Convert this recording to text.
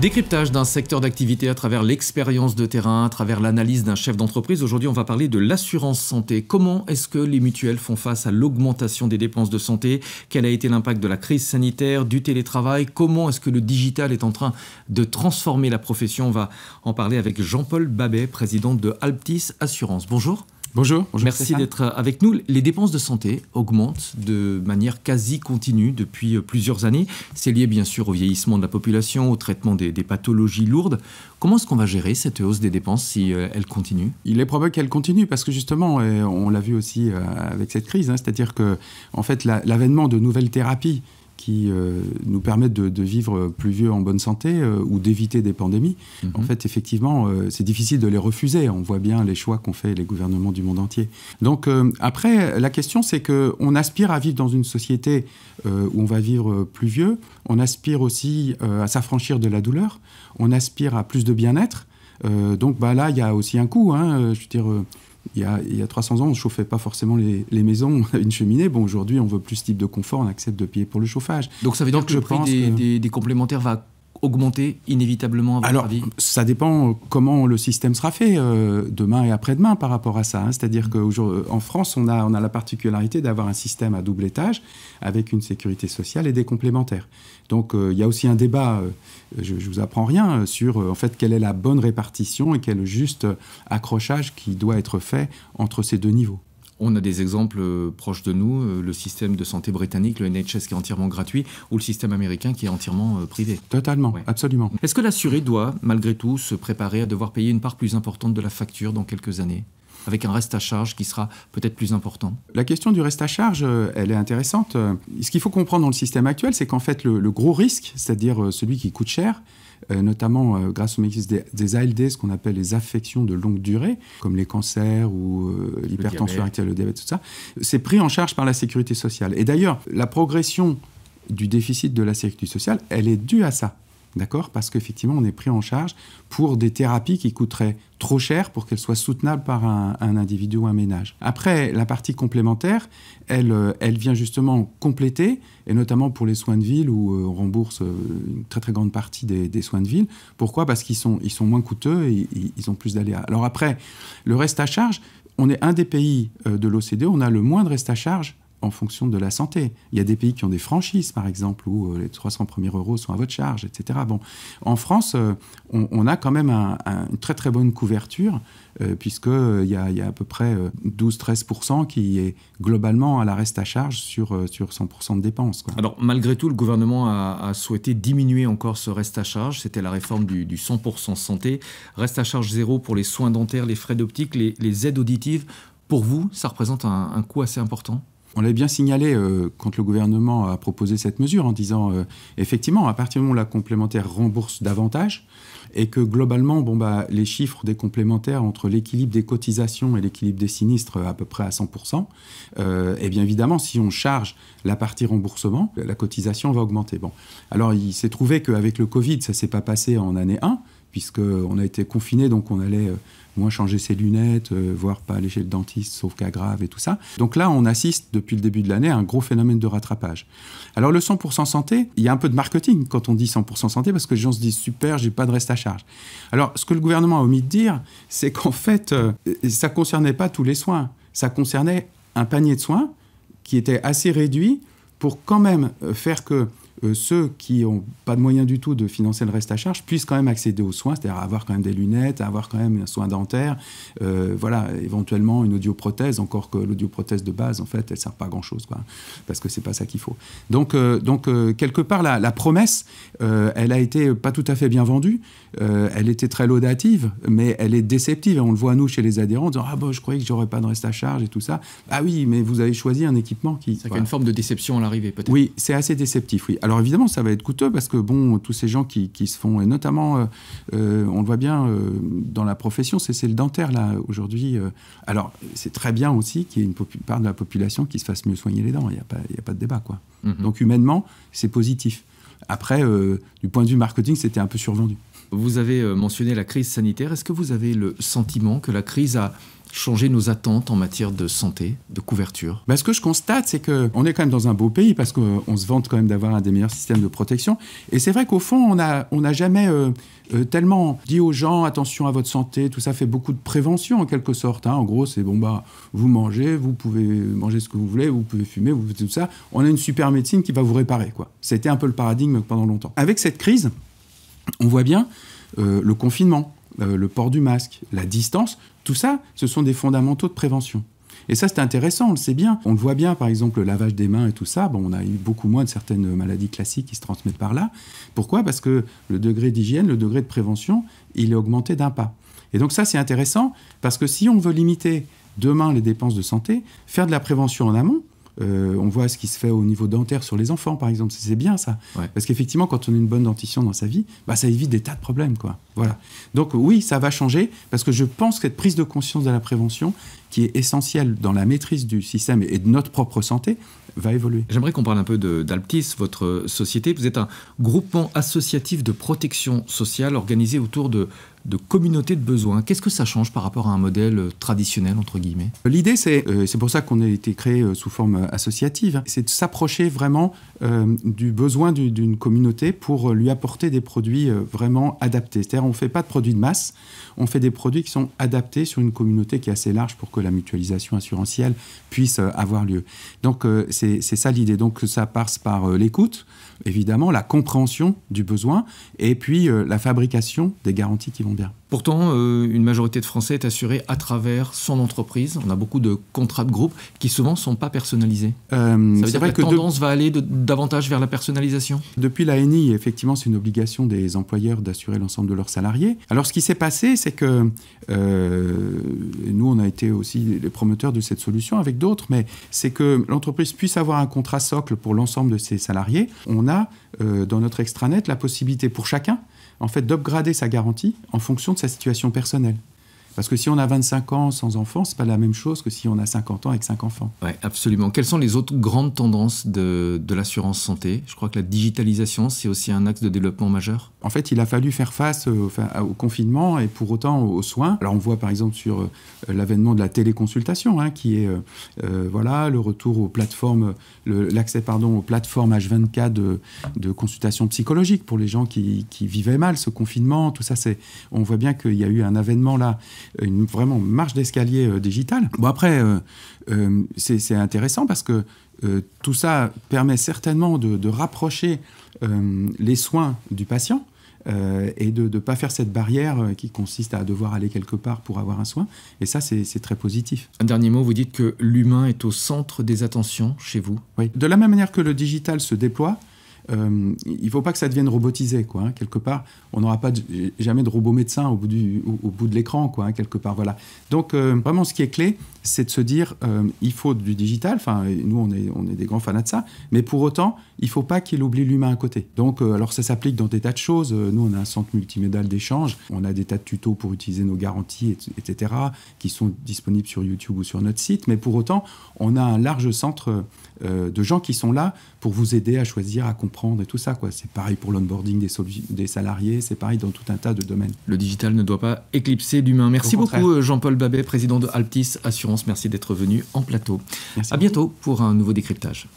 Décryptage d'un secteur d'activité à travers l'expérience de terrain, à travers l'analyse d'un chef d'entreprise. Aujourd'hui, on va parler de l'assurance santé. Comment est-ce que les mutuelles font face à l'augmentation des dépenses de santé Quel a été l'impact de la crise sanitaire, du télétravail Comment est-ce que le digital est en train de transformer la profession On va en parler avec Jean-Paul Babet, président de Alptis Assurance. Bonjour. Bonjour, Merci d'être avec nous. Les dépenses de santé augmentent de manière quasi continue depuis euh, plusieurs années. C'est lié bien sûr au vieillissement de la population, au traitement des, pathologies lourdes. Comment est-ce qu'on va gérer cette hausse des dépenses si euh, elle continue Il est probable qu'elle continue parce que justement, euh, on l'a vu aussi avec cette crise, hein. c'est-à-dire que en fait l'avènement de nouvelles thérapies qui euh, nous permettent de, vivre plus vieux en bonne santé euh, ou d'éviter des pandémies. Mhm. En fait, effectivement, euh, c'est difficile de les refuser. On voit bien les choix qu'ont fait les gouvernements du monde entier. Donc après, la question, c'est qu'on aspire à vivre dans une société où on va vivre plus vieux. On aspire aussi à s'affranchir de la douleur. On aspire à plus de bien-être. donc bah, là, il y a aussi un coût. Hein, je veux dire, il y, a, 300 ans, on ne chauffait pas forcément les, maisons, on une cheminée. Bon, aujourd'hui, on veut plus ce type de confort, on accepte de payer pour le chauffage. Donc ça veut dire que, je le des, des complémentaires va augmenter inévitablement à votre Alors, ça dépend euh, comment le système sera fait euh, demain et après-demain par rapport à ça. Hein. C'est-à-dire mm. qu'en euh, France, on a, on a la particularité d'avoir un système à double étage avec une sécurité sociale et des complémentaires. Donc, il y a aussi un débat, je ne vous apprends rien, sur en fait quelle est la bonne répartition et quel juste accrochage qui doit être fait entre ces deux niveaux. On a des exemples euh, proches de nous, euh, le système de santé britannique, le NHS qui est entièrement gratuit, ou le système américain qui est entièrement euh, privé. Totalement, absolument. Est-ce que l'assuré doit, malgré tout, se préparer à devoir payer une part plus importante de la facture dans quelques années avec un reste à charge qui sera peut-être plus important La question du reste à charge, elle est intéressante. Ce qu'il faut comprendre dans le système actuel, c'est qu'en fait, le, gros risque, c'est-à-dire celui qui coûte cher, euh, notamment euh, grâce au mécanisme des, ALD, ce qu'on appelle les affections de longue durée, comme les cancers ou euh, l'hypertension artérielle, le diabète, tout ça, c'est pris en charge par la sécurité sociale. Et d'ailleurs, la progression du déficit de la sécurité sociale, elle est due à ça. D'accord Parce qu'effectivement, on est pris en charge pour des thérapies qui coûteraient trop cher pour qu'elles soient soutenables par un, individu ou un ménage. Après, la partie complémentaire, elle, euh, elle vient justement compléter, et notamment pour les soins de ville, où euh, on rembourse euh, une très très grande partie des, soins de ville. Pourquoi Parce qu'ils sont, ils sont moins coûteux et ils ont plus d'aléas. Alors après, le reste à charge, on est un des pays de l'OCDE, on a le moins de reste à charge en fonction de la santé. Il y a des pays qui ont des franchises, par exemple, où euh, les 300 premiers euros sont à votre charge, etc. Bon, en France, euh, on, a quand même une très très bonne couverture, euh, puisque puisqu'il y, a, il y a à peu près 12-13% qui est globalement à la reste à charge sur, sur 100% de dépenses. Alors, malgré tout, le gouvernement a, souhaité diminuer encore ce reste à charge. C'était la réforme du, 100% santé. Reste à charge zéro pour les soins dentaires, les frais d'optique, les, aides auditives. Pour vous, ça représente un, un coût assez important on l'avait bien signalé euh, quand le gouvernement a proposé cette mesure en disant euh, effectivement, à partir du moment où la complémentaire rembourse davantage et que globalement, bon, bah, les chiffres des complémentaires entre l'équilibre des cotisations et l'équilibre des sinistres à peu près à 100%, euh, et eh bien évidemment, si on charge la partie remboursement, la cotisation va augmenter. Bon. Alors il s'est trouvé qu'avec le Covid, ça ne s'est pas passé en année 1, puisqu'on a été confiné, donc on allait euh, moins changer ses lunettes, euh, voire pas aller chez le dentiste, sauf cas grave et tout ça. Donc là, on assiste depuis le début de l'année à un gros phénomène de rattrapage. Alors le 100% santé, il y a un peu de marketing quand on dit 100% santé, parce que les gens se disent super, j'ai pas de reste à charge. Alors ce que le gouvernement a omis de dire, c'est qu'en fait, euh, ça concernait pas tous les soins, ça concernait un panier de soins qui était assez réduit pour quand même faire que euh, ceux qui n'ont pas de moyens du tout de financer le reste à charge puissent quand même accéder aux soins, c'est-à-dire avoir quand même des lunettes, avoir quand même un soin dentaire, euh, voilà, éventuellement une audioprothèse, encore que l'audioprothèse de base, en fait, elle ne sert pas à grand-chose, parce que c'est pas ça qu'il faut. Donc, euh, donc quelque part, la, la promesse, elle a été pas tout à fait bien vendue, elle était très laudative, mais elle est déceptive, et on le voit, nous, chez les adhérents, en disant « Ah bon, je croyais que j'aurais pas de reste à charge et tout ça. Ah oui, mais vous avez choisi un équipement qui… »» une forme de déception à l'arrivée, peut-être. Oui, c'est assez déceptif, oui. Alors, alors évidemment, ça va être coûteux parce que bon, tous ces gens qui, qui se font, et notamment, euh, euh, on le voit bien euh, dans la profession, c'est le dentaire là aujourd'hui. alors c'est très bien aussi qu'il y ait une part de la population qui se fasse mieux soigner les dents. Il n'y a, pas, a pas de débat quoi. Mhm. Donc humainement, c'est positif. Après, du point de vue marketing, c'était un peu survendu. Vous avez mentionné la crise sanitaire. Est-ce que vous avez le sentiment que la crise a changer nos attentes en matière de santé, de couverture. Bah, ce que je constate, c'est qu'on est quand même dans un beau pays parce qu'on se vante quand même d'avoir un des meilleurs systèmes de protection. Et c'est vrai qu'au fond, on n'a on jamais euh, euh, tellement dit aux gens attention à votre santé, tout ça fait beaucoup de prévention en quelque sorte. Hein. En gros, c'est bon, bah, vous mangez, vous pouvez manger ce que vous voulez, vous pouvez fumer, vous faites tout ça. On a une super médecine qui va vous réparer. quoi. C'était un peu le paradigme pendant longtemps. Avec cette crise, on voit bien euh, le confinement euh, le port du masque, la distance, tout ça, ce sont des fondamentaux de prévention. Et ça, c'est intéressant, on le sait bien. On le voit bien, par exemple, le lavage des mains et tout ça. Bon, on a eu beaucoup moins de certaines maladies classiques qui se transmettent par là. Pourquoi Parce que le degré d'hygiène, le degré de prévention, il est augmenté d'un pas. Et donc ça, c'est intéressant parce que si on veut limiter demain les dépenses de santé, faire de la prévention en amont, euh, on voit ce qui se fait au niveau dentaire sur les enfants, par exemple. C'est bien ça. Parce qu'effectivement, quand on a une bonne dentition dans sa vie, bah, ça évite des tas de problèmes. Quoi. Voilà. Donc oui, ça va changer, parce que je pense que cette prise de conscience de la prévention, qui est essentielle dans la maîtrise du système et de notre propre santé, va évoluer. J'aimerais qu'on parle un peu d'Alptis, votre société. Vous êtes un groupement associatif de protection sociale organisé autour de de communauté de besoins. Qu'est-ce que ça change par rapport à un modèle euh, traditionnel, entre guillemets L'idée, euh, c'est, pour ça qu'on a été créé euh, sous forme associative, c'est de s'approcher vraiment du besoin d'une communauté pour lui apporter des produits vraiment adaptés. C'est-à-dire, on ne fait pas de produits de masse, on fait des produits qui sont adaptés sur une communauté qui est assez large pour que la mutualisation assurantielle puisse avoir lieu. Donc, c'est, c'est ça l'idée. Donc, ça passe par l'écoute, évidemment, la compréhension du besoin et puis euh, la fabrication des garanties qui vont bien. Pourtant, euh, une majorité de Français est assurée à travers son entreprise. On a beaucoup de contrats de groupe qui souvent ne sont pas personnalisés. Euh, Ça veut dire que la tendance va aller davantage vers la personnalisation Depuis la NI, effectivement, c'est une obligation des employeurs d'assurer l'ensemble de leurs salariés. Alors ce qui s'est passé, c'est que euh, nous, on a été aussi les promoteurs de cette solution avec d'autres, mais c'est que l'entreprise puisse avoir un contrat socle pour l'ensemble de ses salariés. On a dans notre extranet la possibilité pour chacun en fait, d'upgrader sa garantie en fonction de sa situation personnelle. Parce que si on a 25 ans sans enfants, c'est pas la même chose que si on a 50 ans avec 5 enfants. Oui, absolument. Quelles sont les autres grandes tendances de, de l'assurance santé Je crois que la digitalisation, c'est aussi un axe de développement majeur. En fait, il a fallu faire face au, confinement et pour autant aux soins. Alors on voit par exemple sur euh, l'avènement de la téléconsultation, hein, qui est euh, euh, voilà le retour aux plateformes, l'accès pardon aux plateformes H24 de, de, consultation psychologique pour les gens qui, qui vivaient mal ce confinement. Tout ça, c'est on voit bien qu'il y a eu un avènement là une vraiment marche d'escalier digital. Euh, digitale. Bon, après, euh, euh, c'est intéressant parce que tout ça permet certainement de, rapprocher les soins du patient. et de ne pas faire cette barrière qui consiste à devoir aller quelque part pour avoir un soin. Et ça, c'est très positif. Un dernier mot, vous dites que l'humain est au centre des attentions chez vous. Oui. De la même manière que le digital se déploie, euh, il ne faut pas que ça devienne robotisé, quoi. Hein. quelque part, on n'aura pas jamais de robot médecin au bout, de l'écran, quoi. Hein, quelque part, voilà. Donc, euh, vraiment, ce qui est clé, c'est de se dire, euh, il faut du digital. Enfin, nous, on est, des grands fans de ça. Mais pour autant, il ne faut pas qu'il oublie l'humain à côté. Donc, alors, ça s'applique dans des tas de choses. Nous, on a un centre multimédial d'échange. On a des tas de tutos pour utiliser nos garanties, etc., qui sont disponibles sur YouTube ou sur notre site. Mais pour autant, on a un large centre de gens qui sont là pour vous aider à choisir, à comprendre et tout ça. C'est pareil pour l'onboarding des, salariés, c'est pareil dans tout un tas de domaines. Le digital ne doit pas éclipser l'humain. Merci beaucoup Jean-Paul Babet, président de Altis Assurance. Merci d'être venu en plateau. à bientôt pour un nouveau décryptage.